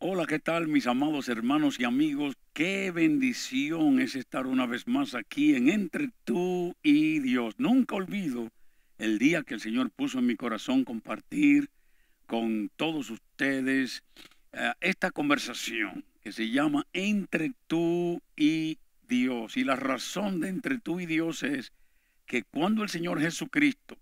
¡Hola! ¿Qué tal mis amados hermanos y amigos? Qué bendición es estar una vez más aquí en Entre tú y Dios. Nunca olvido el día que el Señor puso en mi corazón compartir con todos ustedes eh, esta conversación que se llama Entre tú y Dios. Y la razón de entre tú y Dios es que cuando el Señor Jesucristo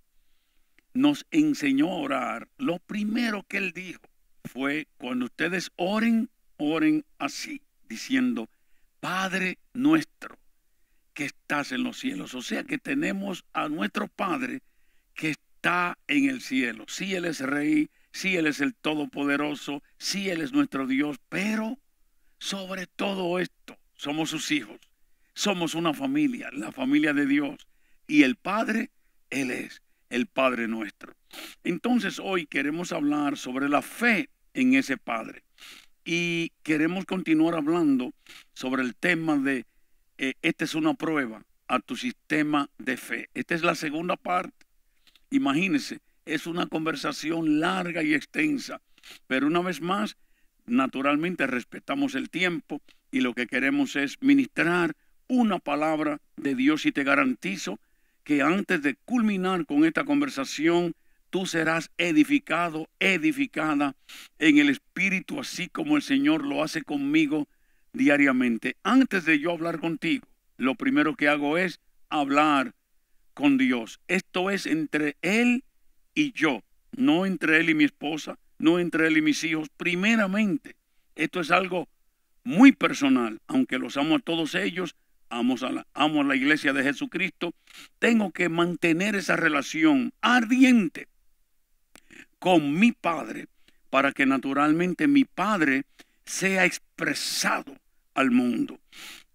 nos enseñó a orar, lo primero que él dijo fue, cuando ustedes oren, oren así, diciendo, Padre nuestro que estás en los cielos. O sea que tenemos a nuestro Padre que está en el cielo. Sí, Él es Rey, sí, Él es el Todopoderoso, sí, Él es nuestro Dios, pero sobre todo esto, somos sus hijos, somos una familia, la familia de Dios, y el Padre, Él es el Padre nuestro. Entonces hoy queremos hablar sobre la fe en ese Padre y queremos continuar hablando sobre el tema de, eh, esta es una prueba a tu sistema de fe. Esta es la segunda parte Imagínense, es una conversación larga y extensa, pero una vez más, naturalmente respetamos el tiempo y lo que queremos es ministrar una palabra de Dios y te garantizo que antes de culminar con esta conversación, tú serás edificado, edificada en el Espíritu, así como el Señor lo hace conmigo diariamente. Antes de yo hablar contigo, lo primero que hago es hablar con Dios. Esto es entre Él y yo, no entre Él y mi esposa, no entre Él y mis hijos. Primeramente, esto es algo muy personal, aunque los amo a todos ellos, amo a la, amo a la iglesia de Jesucristo, tengo que mantener esa relación ardiente con mi Padre para que naturalmente mi Padre sea expresado al mundo.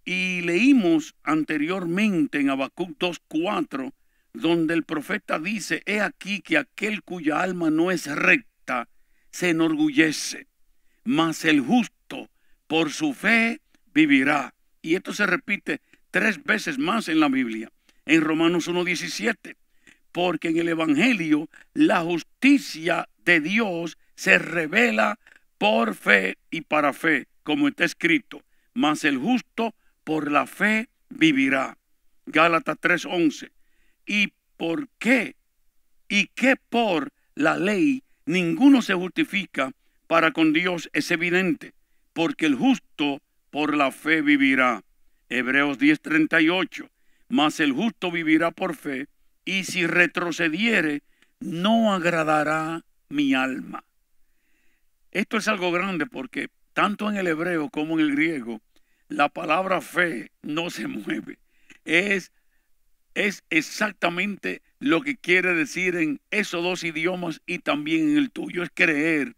Y leímos anteriormente en Habacuc 2.4, donde el profeta dice, he aquí que aquel cuya alma no es recta se enorgullece, mas el justo por su fe vivirá. Y esto se repite tres veces más en la Biblia, en Romanos 1.17, porque en el Evangelio la justicia de Dios se revela por fe y para fe, como está escrito, mas el justo por la fe vivirá. Gálatas 3:11. ¿Y por qué? ¿Y qué por la ley ninguno se justifica para con Dios es evidente? Porque el justo por la fe vivirá. Hebreos 10:38. Mas el justo vivirá por fe, y si retrocediere, no agradará mi alma. Esto es algo grande porque tanto en el hebreo como en el griego, la palabra fe no se mueve. Es, es exactamente lo que quiere decir en esos dos idiomas y también en el tuyo. Es creer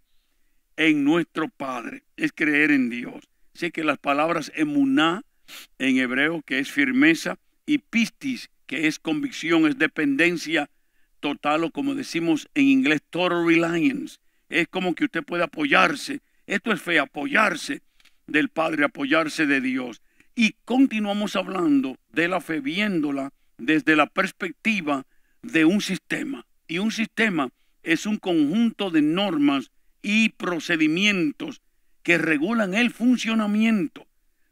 en nuestro Padre, es creer en Dios. Sé que las palabras emuná en hebreo, que es firmeza, y pistis, que es convicción, es dependencia total o como decimos en inglés, total reliance. Es como que usted puede apoyarse. Esto es fe, apoyarse del Padre, apoyarse de Dios. Y continuamos hablando de la fe, viéndola desde la perspectiva de un sistema. Y un sistema es un conjunto de normas y procedimientos que regulan el funcionamiento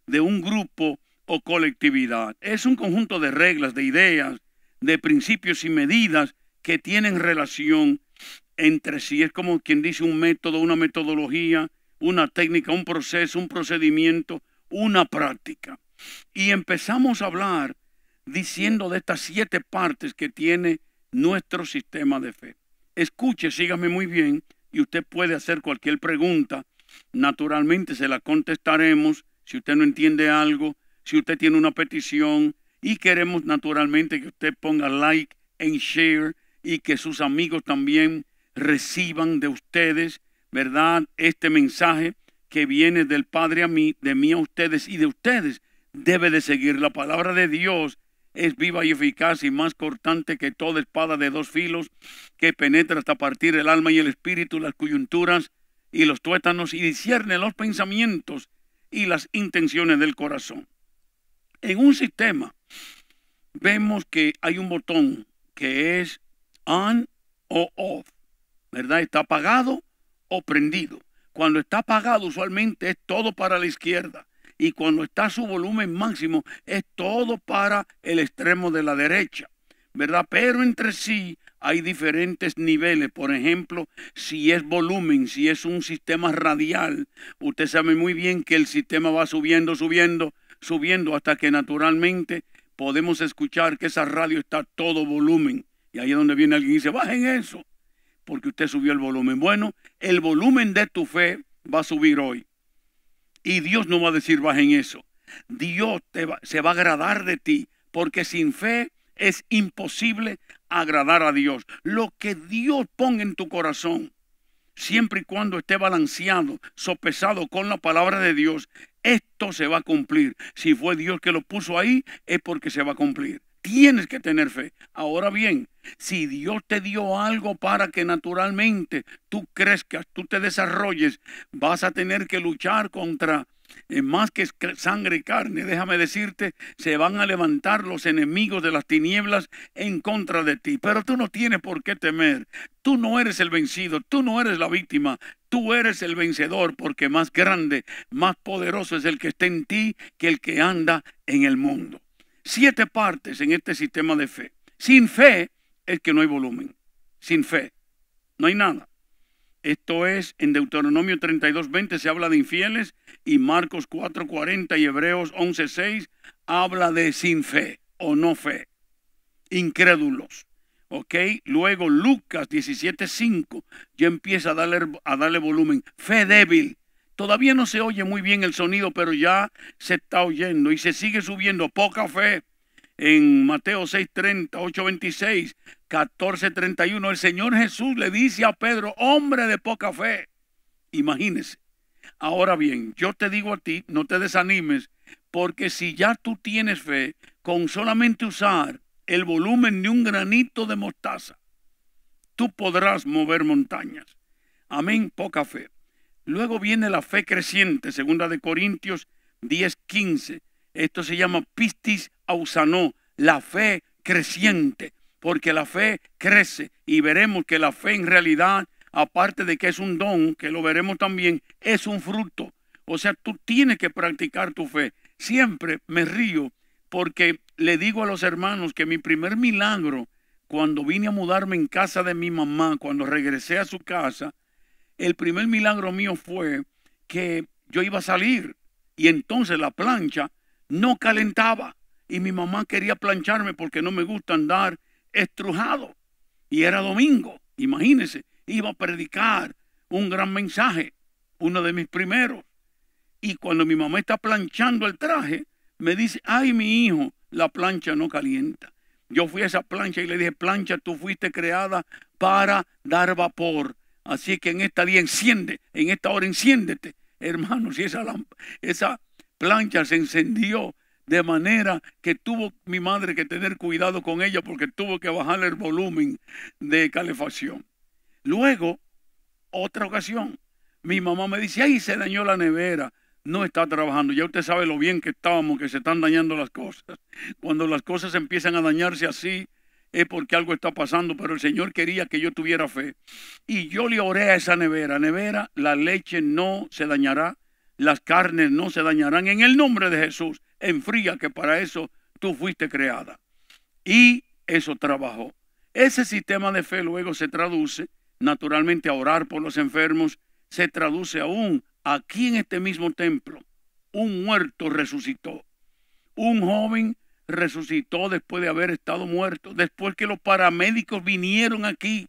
de un grupo o colectividad. Es un conjunto de reglas, de ideas, de principios y medidas que tienen relación entre sí. Es como quien dice un método, una metodología, una técnica, un proceso, un procedimiento, una práctica. Y empezamos a hablar diciendo de estas siete partes que tiene nuestro sistema de fe. Escuche, sígame muy bien y usted puede hacer cualquier pregunta. Naturalmente se la contestaremos si usted no entiende algo, si usted tiene una petición y queremos naturalmente que usted ponga like en share y que sus amigos también reciban de ustedes ¿verdad? Este mensaje que viene del Padre a mí, de mí a ustedes y de ustedes, debe de seguir. La palabra de Dios es viva y eficaz y más cortante que toda espada de dos filos que penetra hasta partir el alma y el espíritu, las coyunturas y los tuétanos y discierne los pensamientos y las intenciones del corazón. En un sistema vemos que hay un botón que es on o off, ¿verdad? Está apagado prendido. Cuando está apagado usualmente es todo para la izquierda y cuando está su volumen máximo es todo para el extremo de la derecha, ¿verdad? Pero entre sí hay diferentes niveles. Por ejemplo, si es volumen, si es un sistema radial, usted sabe muy bien que el sistema va subiendo, subiendo, subiendo hasta que naturalmente podemos escuchar que esa radio está todo volumen. Y ahí es donde viene alguien y dice, bajen eso porque usted subió el volumen. Bueno, el volumen de tu fe va a subir hoy. Y Dios no va a decir en eso. Dios se va a agradar de ti, porque sin fe es imposible agradar a Dios. Lo que Dios ponga en tu corazón, siempre y cuando esté balanceado, sopesado con la palabra de Dios, esto se va a cumplir. Si fue Dios que lo puso ahí, es porque se va a cumplir. Tienes que tener fe. Ahora bien, si Dios te dio algo para que naturalmente tú crezcas, tú te desarrolles, vas a tener que luchar contra eh, más que sangre y carne, déjame decirte, se van a levantar los enemigos de las tinieblas en contra de ti. Pero tú no tienes por qué temer. Tú no eres el vencido, tú no eres la víctima, tú eres el vencedor, porque más grande, más poderoso es el que está en ti que el que anda en el mundo. Siete partes en este sistema de fe. Sin fe es que no hay volumen, sin fe, no hay nada. Esto es, en Deuteronomio 20 se habla de infieles y Marcos 4.40 y Hebreos 6 habla de sin fe o no fe, incrédulos. ¿Ok? Luego Lucas 5 ya empieza a darle, a darle volumen. Fe débil. Todavía no se oye muy bien el sonido, pero ya se está oyendo y se sigue subiendo. Poca fe, en Mateo 6:30, 8:26, 14:31, el Señor Jesús le dice a Pedro, hombre de poca fe, imagínese. Ahora bien, yo te digo a ti, no te desanimes, porque si ya tú tienes fe, con solamente usar el volumen de un granito de mostaza, tú podrás mover montañas. Amén, poca fe. Luego viene la fe creciente, segunda de Corintios 10:15. Esto se llama pistis ausanó, la fe creciente, porque la fe crece y veremos que la fe en realidad, aparte de que es un don, que lo veremos también, es un fruto. O sea, tú tienes que practicar tu fe. Siempre me río porque le digo a los hermanos que mi primer milagro, cuando vine a mudarme en casa de mi mamá, cuando regresé a su casa, el primer milagro mío fue que yo iba a salir y entonces la plancha no calentaba y mi mamá quería plancharme porque no me gusta andar estrujado. Y era domingo, imagínese, iba a predicar un gran mensaje, uno de mis primeros. Y cuando mi mamá está planchando el traje, me dice, ay mi hijo, la plancha no calienta. Yo fui a esa plancha y le dije, plancha, tú fuiste creada para dar vapor. Así que en esta día enciende, en esta hora enciéndete. Hermano, si esa, esa plancha se encendió de manera que tuvo mi madre que tener cuidado con ella porque tuvo que bajar el volumen de calefacción. Luego, otra ocasión, mi mamá me dice, ahí se dañó la nevera, no está trabajando. Ya usted sabe lo bien que estábamos, que se están dañando las cosas. Cuando las cosas empiezan a dañarse así, es porque algo está pasando, pero el Señor quería que yo tuviera fe. Y yo le oré a esa nevera, nevera, la leche no se dañará, las carnes no se dañarán en el nombre de Jesús enfría, que para eso tú fuiste creada. Y eso trabajó. Ese sistema de fe luego se traduce naturalmente a orar por los enfermos, se traduce aún aquí en este mismo templo. Un muerto resucitó. Un joven resucitó después de haber estado muerto, después que los paramédicos vinieron aquí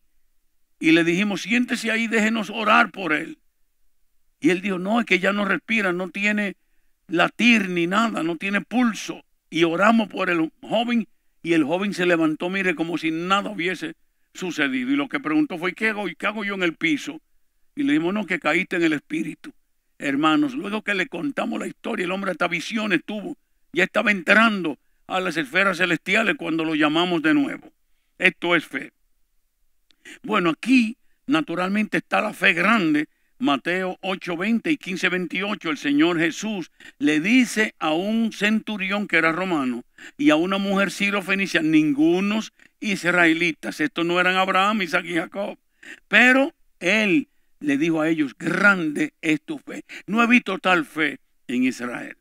y le dijimos, siéntese ahí, déjenos orar por él. Y él dijo, no, es que ya no respira, no tiene latir ni nada, no tiene pulso. Y oramos por el joven y el joven se levantó, mire, como si nada hubiese sucedido. Y lo que preguntó fue, ¿qué hago, yo en el piso? Y le dijimos, no, que caíste en el espíritu. Hermanos, luego que le contamos la historia, el hombre esta visión estuvo, ya estaba entrando a las esferas celestiales cuando lo llamamos de nuevo. Esto es fe. Bueno, aquí naturalmente está la fe grande Mateo 8:20 y 15:28, el Señor Jesús le dice a un centurión que era romano y a una mujer sirofenicia, ningunos israelitas, estos no eran Abraham, Isaac y Jacob, pero él le dijo a ellos, grande es tu fe. No he visto tal fe en Israel.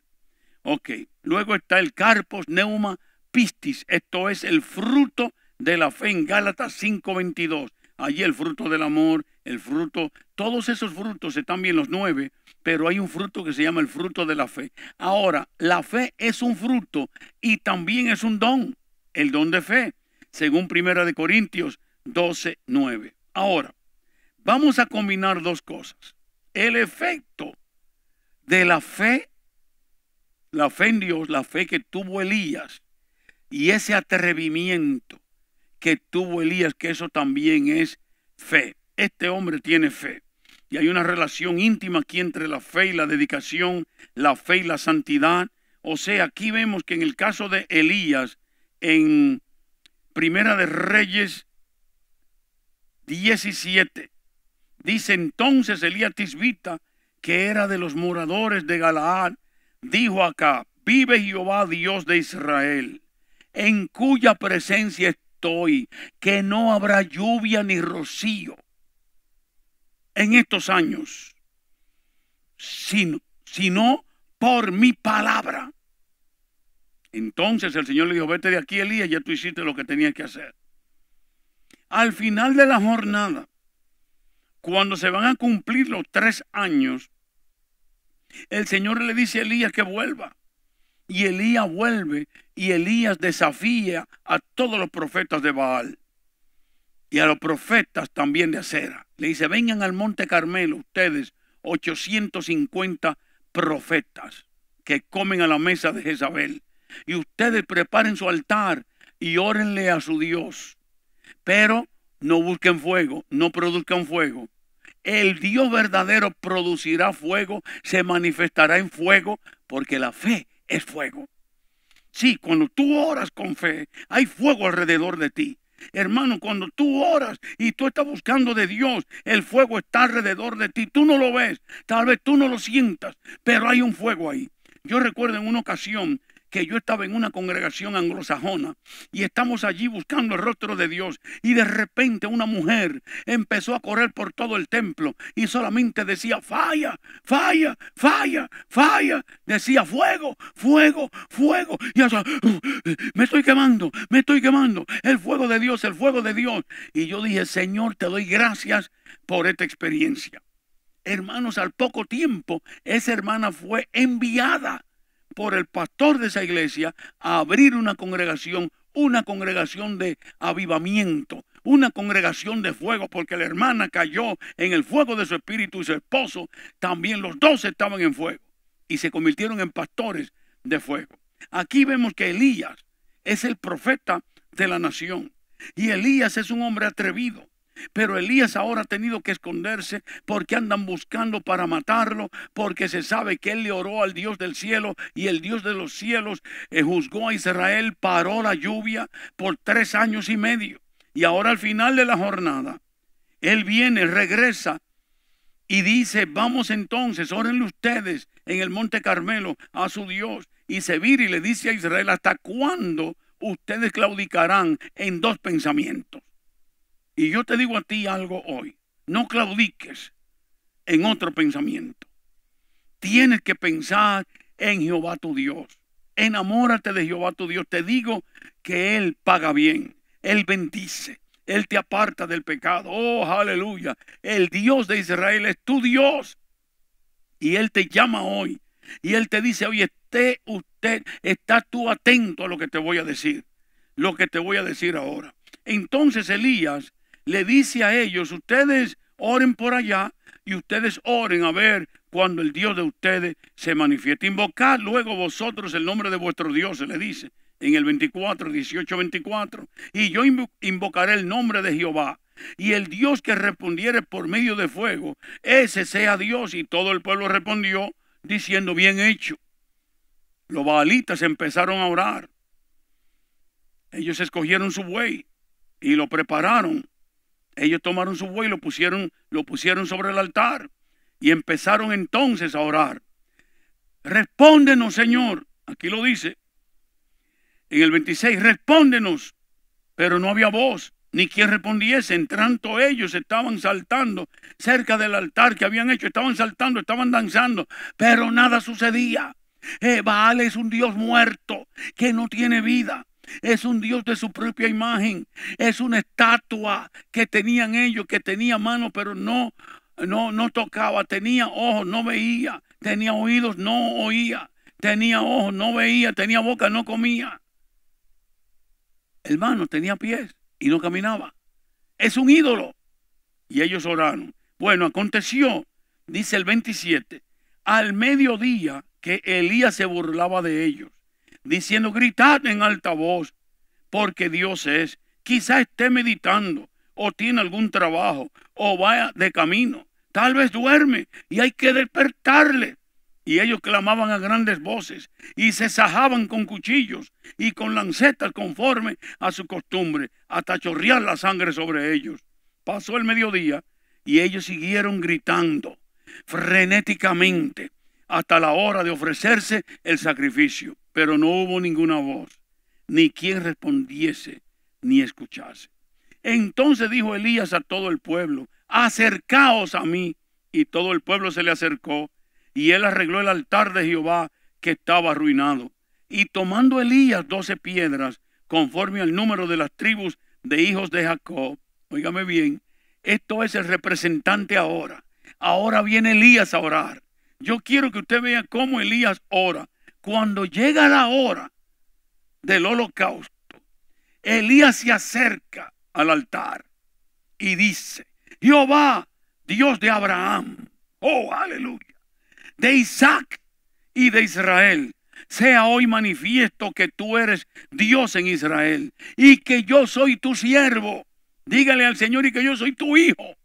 Ok, luego está el carpos neuma pistis, esto es el fruto de la fe en Gálatas 5:22. Allí el fruto del amor, el fruto, todos esos frutos están bien los nueve, pero hay un fruto que se llama el fruto de la fe. Ahora, la fe es un fruto y también es un don, el don de fe, según Primera de Corintios 12, 9. Ahora, vamos a combinar dos cosas. El efecto de la fe, la fe en Dios, la fe que tuvo Elías y ese atrevimiento que tuvo Elías, que eso también es fe. Este hombre tiene fe. Y hay una relación íntima aquí entre la fe y la dedicación, la fe y la santidad. O sea, aquí vemos que en el caso de Elías, en Primera de Reyes 17, dice entonces Elías Tisbita, que era de los moradores de Galaad, dijo acá, vive Jehová Dios de Israel, en cuya presencia que no habrá lluvia ni rocío en estos años, sino, sino por mi palabra. Entonces el Señor le dijo, vete de aquí, Elías, ya tú hiciste lo que tenías que hacer. Al final de la jornada, cuando se van a cumplir los tres años, el Señor le dice a Elías que vuelva. Y Elías vuelve y Elías desafía a todos los profetas de Baal y a los profetas también de Acera. Le dice, vengan al monte Carmelo ustedes, 850 profetas que comen a la mesa de Jezabel. Y ustedes preparen su altar y órenle a su Dios. Pero no busquen fuego, no produzcan fuego. El Dios verdadero producirá fuego, se manifestará en fuego, porque la fe es fuego. Sí, cuando tú oras con fe, hay fuego alrededor de ti. Hermano, cuando tú oras y tú estás buscando de Dios, el fuego está alrededor de ti. Tú no lo ves, tal vez tú no lo sientas, pero hay un fuego ahí. Yo recuerdo en una ocasión que yo estaba en una congregación anglosajona y estamos allí buscando el rostro de Dios y de repente una mujer empezó a correr por todo el templo y solamente decía, falla, falla, falla, falla, decía, fuego, fuego, fuego. Y me estoy quemando, me estoy quemando, el fuego de Dios, el fuego de Dios. Y yo dije, Señor, te doy gracias por esta experiencia. Hermanos, al poco tiempo, esa hermana fue enviada por el pastor de esa iglesia a abrir una congregación, una congregación de avivamiento, una congregación de fuego, porque la hermana cayó en el fuego de su espíritu y su esposo, también los dos estaban en fuego y se convirtieron en pastores de fuego. Aquí vemos que Elías es el profeta de la nación y Elías es un hombre atrevido. Pero Elías ahora ha tenido que esconderse porque andan buscando para matarlo, porque se sabe que él le oró al Dios del cielo y el Dios de los cielos eh, juzgó a Israel, paró la lluvia por tres años y medio. Y ahora al final de la jornada, él viene, regresa y dice, vamos entonces, órenle ustedes en el Monte Carmelo a su Dios. Y se vira y le dice a Israel, ¿hasta cuándo ustedes claudicarán en dos pensamientos? Y yo te digo a ti algo hoy, no claudiques en otro pensamiento. Tienes que pensar en Jehová tu Dios. Enamórate de Jehová tu Dios. Te digo que Él paga bien, Él bendice, Él te aparta del pecado. Oh, aleluya. El Dios de Israel es tu Dios. Y Él te llama hoy. Y Él te dice, hoy. esté usted, está tú atento a lo que te voy a decir. Lo que te voy a decir ahora. Entonces Elías le dice a ellos, ustedes oren por allá y ustedes oren a ver cuando el Dios de ustedes se manifieste. Invocad luego vosotros el nombre de vuestro Dios, se le dice en el 24, 18, 24. Y yo invocaré el nombre de Jehová. Y el Dios que respondiere por medio de fuego, ese sea Dios. Y todo el pueblo respondió diciendo, bien hecho. Los baalitas empezaron a orar. Ellos escogieron su buey y lo prepararon ellos tomaron su buey y lo pusieron, lo pusieron sobre el altar y empezaron entonces a orar. Respóndenos, Señor. Aquí lo dice. En el 26, respóndenos. Pero no había voz, ni quien respondiese. En tanto ellos estaban saltando cerca del altar que habían hecho. Estaban saltando, estaban danzando, pero nada sucedía. Eh, Baal es un dios muerto que no tiene vida. Es un Dios de su propia imagen. Es una estatua que tenían ellos, que tenía manos, pero no, no, no tocaba. Tenía ojos, no veía. Tenía oídos, no oía. Tenía ojos, no veía. Tenía boca, no comía. Hermano, tenía pies y no caminaba. Es un ídolo. Y ellos oraron. Bueno, aconteció, dice el 27, al mediodía que Elías se burlaba de ellos diciendo, gritad en alta voz, porque Dios es. Quizá esté meditando o tiene algún trabajo o vaya de camino. Tal vez duerme y hay que despertarle. Y ellos clamaban a grandes voces y se sajaban con cuchillos y con lancetas conforme a su costumbre, hasta chorrear la sangre sobre ellos. Pasó el mediodía y ellos siguieron gritando frenéticamente hasta la hora de ofrecerse el sacrificio, pero no hubo ninguna voz, ni quien respondiese, ni escuchase. Entonces dijo Elías a todo el pueblo, acercaos a mí. Y todo el pueblo se le acercó, y él arregló el altar de Jehová que estaba arruinado. Y tomando Elías doce piedras, conforme al número de las tribus de hijos de Jacob, oígame bien, esto es el representante ahora. Ahora viene Elías a orar. Yo quiero que usted vea cómo Elías ora. Cuando llega la hora del holocausto, Elías se acerca al altar y dice, Jehová, Dios de Abraham, oh, aleluya, de Isaac y de Israel, sea hoy manifiesto que tú eres Dios en Israel y que yo soy tu siervo. Dígale al Señor y que yo soy tu hijo,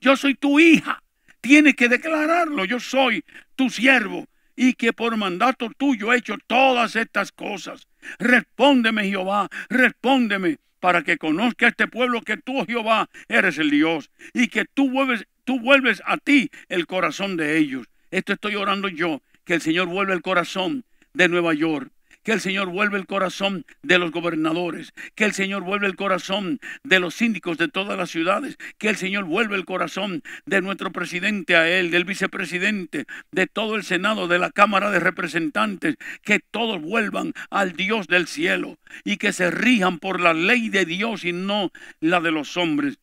yo soy tu hija. Tienes que declararlo, yo soy tu siervo y que por mandato tuyo he hecho todas estas cosas. Respóndeme, Jehová, respóndeme para que conozca este pueblo que tú, Jehová, eres el Dios y que tú vuelves, tú vuelves a ti el corazón de ellos. Esto estoy orando yo, que el Señor vuelva el corazón de Nueva York, que el Señor vuelva el corazón de los gobernadores, que el Señor vuelva el corazón de los síndicos de todas las ciudades, que el Señor vuelva el corazón de nuestro presidente a él, del vicepresidente, de todo el Senado, de la Cámara de Representantes, que todos vuelvan al Dios del cielo y que se rijan por la ley de Dios y no la de los hombres.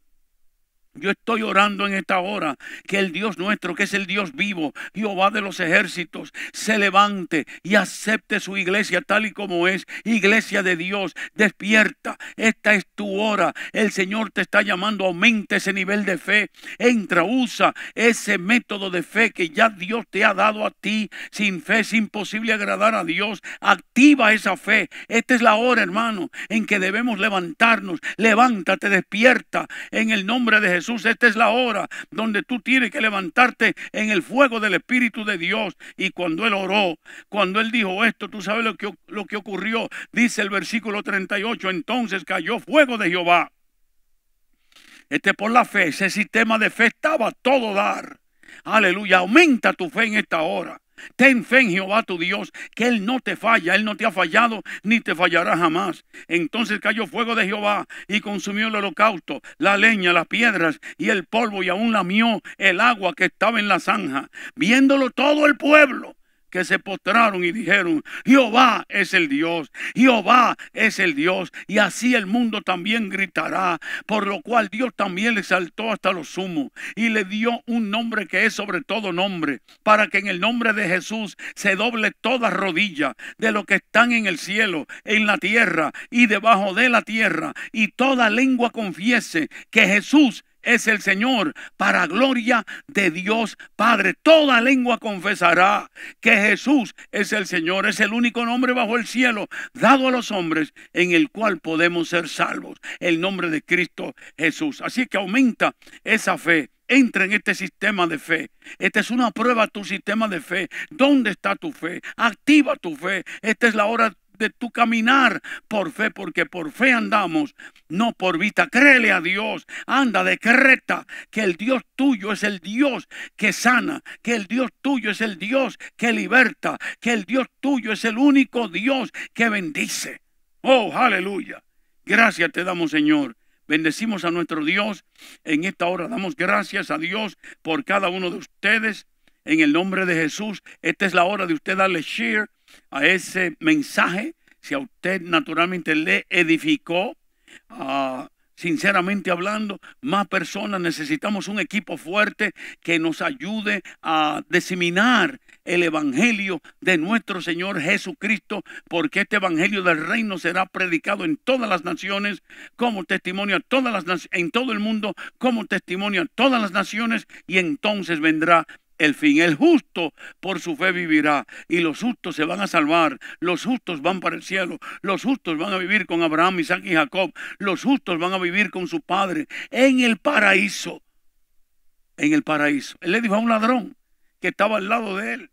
Yo estoy orando en esta hora que el Dios nuestro, que es el Dios vivo, Jehová de los ejércitos, se levante y acepte su iglesia tal y como es. Iglesia de Dios, despierta. Esta es tu hora. El Señor te está llamando. Aumenta ese nivel de fe. Entra, usa ese método de fe que ya Dios te ha dado a ti. Sin fe es imposible agradar a Dios. Activa esa fe. Esta es la hora, hermano, en que debemos levantarnos. Levántate, despierta en el nombre de Jesús esta es la hora donde tú tienes que levantarte en el fuego del Espíritu de Dios. Y cuando él oró, cuando él dijo esto, tú sabes lo que, lo que ocurrió. Dice el versículo 38, entonces cayó fuego de Jehová. Este por la fe, ese sistema de fe estaba todo dar. Aleluya, aumenta tu fe en esta hora. Ten fe en Jehová tu Dios, que Él no te falla, Él no te ha fallado, ni te fallará jamás. Entonces cayó fuego de Jehová y consumió el holocausto, la leña, las piedras y el polvo, y aún lamió el agua que estaba en la zanja. Viéndolo todo el pueblo, que se postraron y dijeron, Jehová es el Dios, Jehová es el Dios, y así el mundo también gritará, por lo cual Dios también le saltó hasta lo sumo y le dio un nombre que es sobre todo nombre, para que en el nombre de Jesús se doble toda rodilla de los que están en el cielo, en la tierra y debajo de la tierra, y toda lengua confiese que Jesús es el Señor, para gloria de Dios Padre. Toda lengua confesará que Jesús es el Señor, es el único nombre bajo el cielo dado a los hombres en el cual podemos ser salvos, el nombre de Cristo Jesús. Así que aumenta esa fe. Entra en este sistema de fe. Esta es una prueba a tu sistema de fe. ¿Dónde está tu fe? Activa tu fe. Esta es la hora de tu caminar por fe, porque por fe andamos, no por vista. Créele a Dios, anda, decreta que el Dios tuyo es el Dios que sana, que el Dios tuyo es el Dios que liberta, que el Dios tuyo es el único Dios que bendice. Oh, aleluya. Gracias te damos, Señor. Bendecimos a nuestro Dios. En esta hora damos gracias a Dios por cada uno de ustedes. En el nombre de Jesús, esta es la hora de usted darle share a ese mensaje, si a usted naturalmente le edificó, ah, sinceramente hablando, más personas necesitamos un equipo fuerte que nos ayude a diseminar el evangelio de nuestro Señor Jesucristo, porque este evangelio del reino será predicado en todas las naciones como testimonio a todas las en todo el mundo como testimonio a todas las naciones y entonces vendrá el fin. El justo por su fe vivirá y los justos se van a salvar, los justos van para el cielo, los justos van a vivir con Abraham, Isaac y Jacob, los justos van a vivir con su padre en el paraíso. En el paraíso. Él le dijo a un ladrón que estaba al lado de él.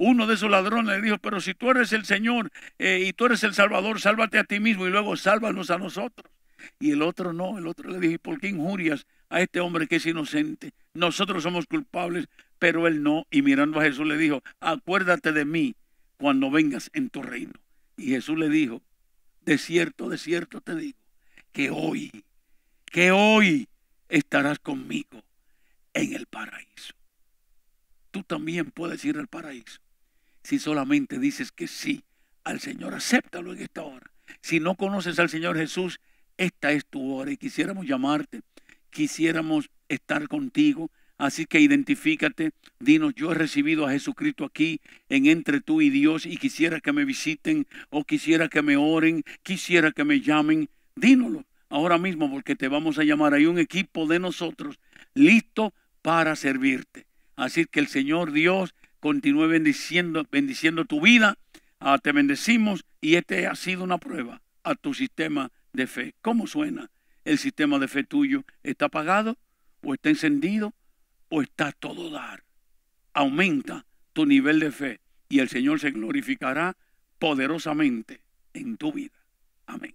Uno de esos ladrones le dijo, pero si tú eres el Señor eh, y tú eres el Salvador, sálvate a ti mismo y luego sálvanos a nosotros. Y el otro no, el otro le dijo, por qué injurias a este hombre que es inocente? Nosotros somos culpables, pero él no, y mirando a Jesús le dijo, acuérdate de mí cuando vengas en tu reino. Y Jesús le dijo, de cierto, de cierto te digo, que hoy, que hoy estarás conmigo en el paraíso. Tú también puedes ir al paraíso si solamente dices que sí al Señor. Acéptalo en esta hora. Si no conoces al Señor Jesús, esta es tu hora y quisiéramos llamarte, quisiéramos estar contigo, Así que identifícate, dinos, yo he recibido a Jesucristo aquí en entre tú y Dios y quisiera que me visiten o quisiera que me oren, quisiera que me llamen. Dínoslo ahora mismo porque te vamos a llamar. Hay un equipo de nosotros listo para servirte. Así que el Señor Dios continúe bendiciendo, bendiciendo tu vida. Ah, te bendecimos y este ha sido una prueba a tu sistema de fe. ¿Cómo suena el sistema de fe tuyo? ¿Está apagado o está encendido? o está todo dar. Aumenta tu nivel de fe y el Señor se glorificará poderosamente en tu vida. Amén.